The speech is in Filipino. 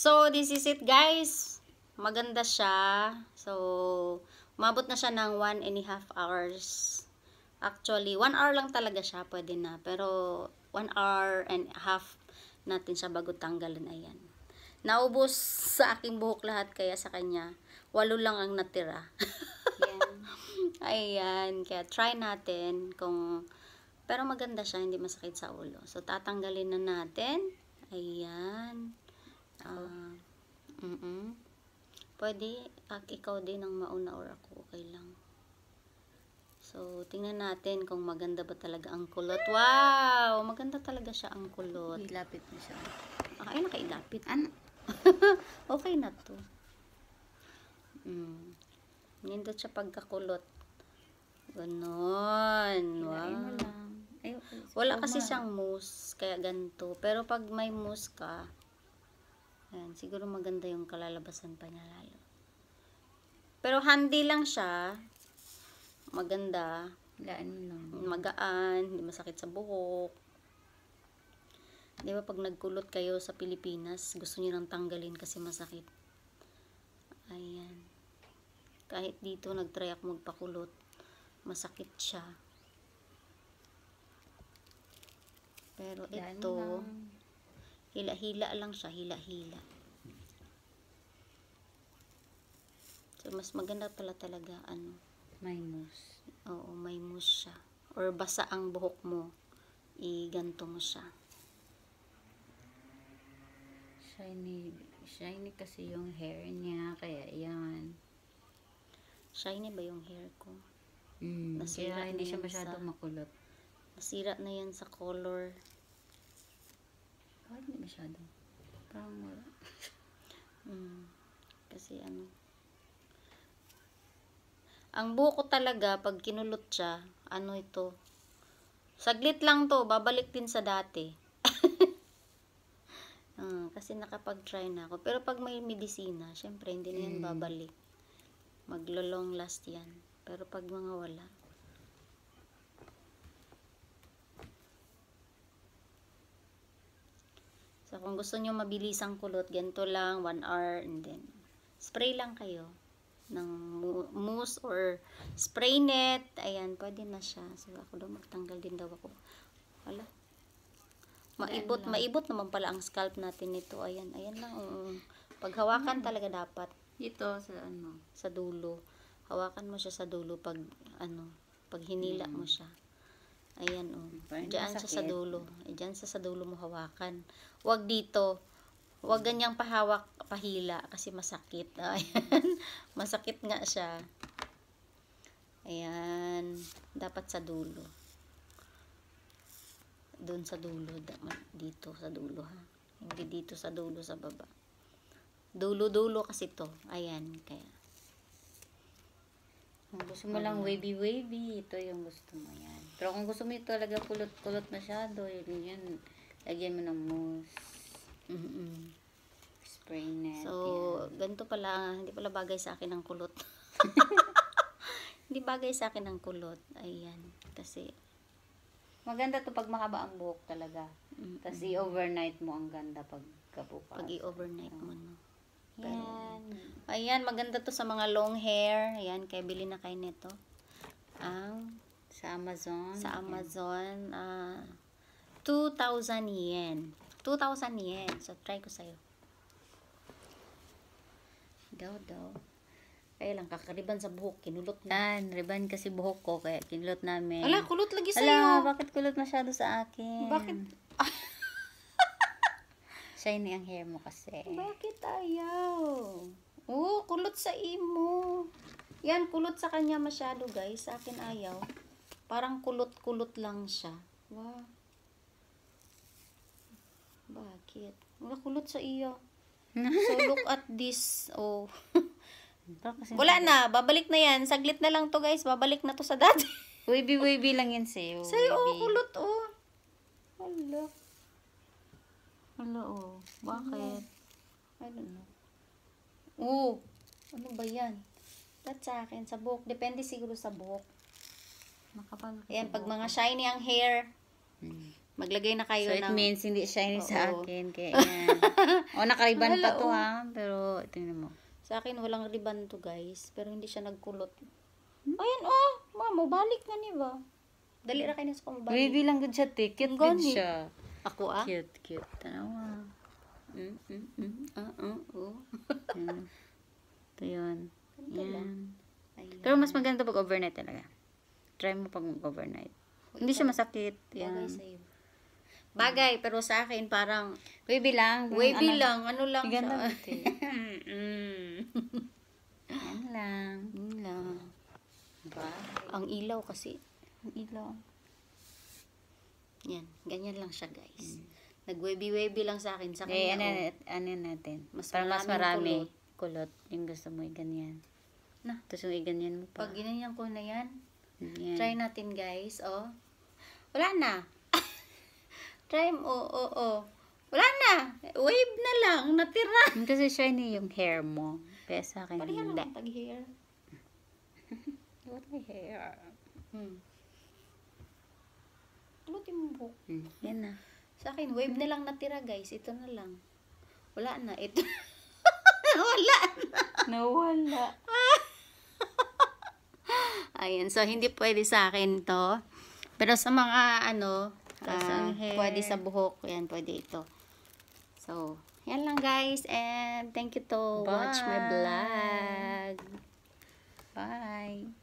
So, this is it guys. Maganda siya. So, umabot na siya ng 1 and a half hours. Actually, 1 hour lang talaga siya. Pwede na. Pero, 1 hour and a half natin siya bago tanggalin. Ayan. Naubos sa aking buhok lahat kaya sa kanya. Walo lang ang natira. Ayan. Kaya try natin kung... Pero maganda siya, hindi masakit sa ulo. So, tatanggalin na natin. Ayan. Ah, uh, mm, mm Pwede, ak ikaw din ang mauna or ako, okay lang. So, tingnan natin kung maganda ba talaga ang kulot. Wow! Maganda talaga siya ang kulot. Ilapit mo siya. Ah, ay, nakailapit. Ano? okay na to. Mm. Nindot siya pagkakulot. Ganon. Wow. Ay, wala kasi siyang mousse, kaya ganito. Pero pag may mousse ka, Ayan, siguro maganda yung kalalabasan pa niya lalo. Pero handy lang siya. Maganda. Gaan lang. Magaan, hindi masakit sa buhok. Di ba pag nagkulot kayo sa Pilipinas, gusto niyo nang tanggalin kasi masakit. Ayan. Kahit dito nagtry ako magpakulot, masakit siya. Pero Daan ito, lang Hila-hila lang siya, hila-hila. So, mas maganda pala talaga, ano. May mousse. Oo, may mousse siya. Or basa ang buhok mo, iganto mo siya. Shiny, shiny kasi yung hair niya, kaya yan. Shiny ba yung hair ko? Mm, Nasira kaya hindi siya masyadong makulot. Nasira na yan sa color oh, hindi masyado parang wala mm, kasi ano ang buko talaga pag kinulot siya ano ito saglit lang to babalik din sa dati mm, kasi nakapag-try na ako pero pag may medisina syempre hindi na yan mm. babalik maglo-long last yan pero pag mga wala So, kung gusto nyo mabilis ang kulot, ganito lang, 1 hour, and then, spray lang kayo ng mousse or spray net. Ayan, pwede na siya. So, ako daw, magtanggal din daw ako. Wala. Maibot, maibot naman pala ang scalp natin nito. Ayan, ayan lang. Um, paghawakan ayan. talaga dapat. Dito, sa ano? Sa dulo. Hawakan mo siya sa dulo pag, ano, pag hinila ayan. mo siya. Ayan o. Oh. Diyan siya sa dulo. Eh, diyan sa sa dulo mo hawakan. Huwag dito. Huwag ganyang pahawak, pahila kasi masakit. Ayan. masakit nga siya. Ayan. Dapat sa dulo. Doon sa dulo. Dito sa dulo ha. Hindi dito sa dulo sa baba. Dulo-dulo kasi to. Ayan. Kaya. Gusto mo lang wavy-wavy. Ito yung gusto mo. Ayan. Pero kung gusto mo ito, talaga kulot-kulot masyado, yun yun. Lagyan mo ng mousse. Mm-mm. Spray net. So, yan. ganito pala. Hindi pala bagay sa akin ang kulot. hindi bagay sa akin ang kulot. Ayan. Kasi, maganda to pag mahaba ang buhok talaga. Mm-mm. Tapos overnight mo ang ganda pag kabukas. Pag i-overnight mo, no? Ayan. Ayan, maganda to sa mga long hair. Ayan, kaya bilhin na kayo nito. Ang sa Amazon? Sa Amazon, ah, uh, 2,000 yen. 2,000 yen. So, try ko sa'yo. Daw, daw. Kaya lang, kakariban sa buhok, kinulot na. Yan, riban kasi buhok ko, kaya kinulot namin. Ala, kulot lagi sa'yo. Ala, bakit kulot masyado sa akin? Bakit? Shiny ang hair mo kasi. Bakit ayaw? Oo, kulot sa imo. Yan, kulot sa kanya masyado, guys. Sa akin ayaw. Parang kulot-kulot lang siya. Wow. Bakit? Wala kulot sa iyo. so, look at this. Oh. Wala na. Babalik na yan. Saglit na lang to, guys. Babalik na to sa dati. Wavy-wavy lang yan sa'yo. Sa'yo, oh, kulot, oh. Hala. Hala, oh. Bakit? I don't know. Oh. Ano ba yan? That's sa akin. Sa buhok. Depende siguro sa buhok. Makapal. Ayan, pag mga shiny ang hair, maglagay na kayo ng... so, it ng... means hindi shiny Oo. sa akin. Kaya yan. o, oh, nakariban pa to ha. Pero, tingnan mo. Sa akin, walang riban to guys. Pero hindi siya nagkulot. Hmm? Ayan, oh. Mama, oh, balik na niya ba? Dali na kayo na sa kumabalik. Baby lang good siya, te. Cute good siya. Ako ah? Cute, cute. Tanawa. Ah. Mm, mm, mm. Ah, ah, oh. Ito yun. Ganito Yan. Pero mas maganda pag overnight talaga. Try mo pag overnight. Hindi siya masakit. Yan. Okay, Bagay, pero sa akin, parang, wavy lang. Wavy ano, lang, ano lang. Ganda sa... Yan lang. Yan lang. Ba? Ang ilaw kasi. Ang ilaw. Yan, ganyan lang siya, guys. Mm. Nag-wavy-wavy lang sa akin. Sa eh, kanya, ano, oh. ano natin? Mas Para mas marami. Kulot. kulot. Yung gusto mo, ganyan. Na. Tapos yung ganyan mo pa. Pag ginanyan ko na yan, Ayan. Try natin guys, oh. Wala na. Try mo, oh, oh, oh. Wala na. Wave na lang, natira. Kasi shiny yung hair mo. Kaya sa akin, Pareha hindi. Pareha pag-hair. What hair? Hmm. Tulutin mo buhok. Hmm. Yan na. Sa akin, wave na hmm. lang natira guys. Ito na lang. Wala na. Ito. Wala na. Nawala. No, ah, Ayan. So, hindi pwede sa akin to. Pero sa mga, ano, uh, pwede sa buhok. Ayan, pwede ito. So, yan lang guys. And thank you to Bye. watch my vlog. Bye.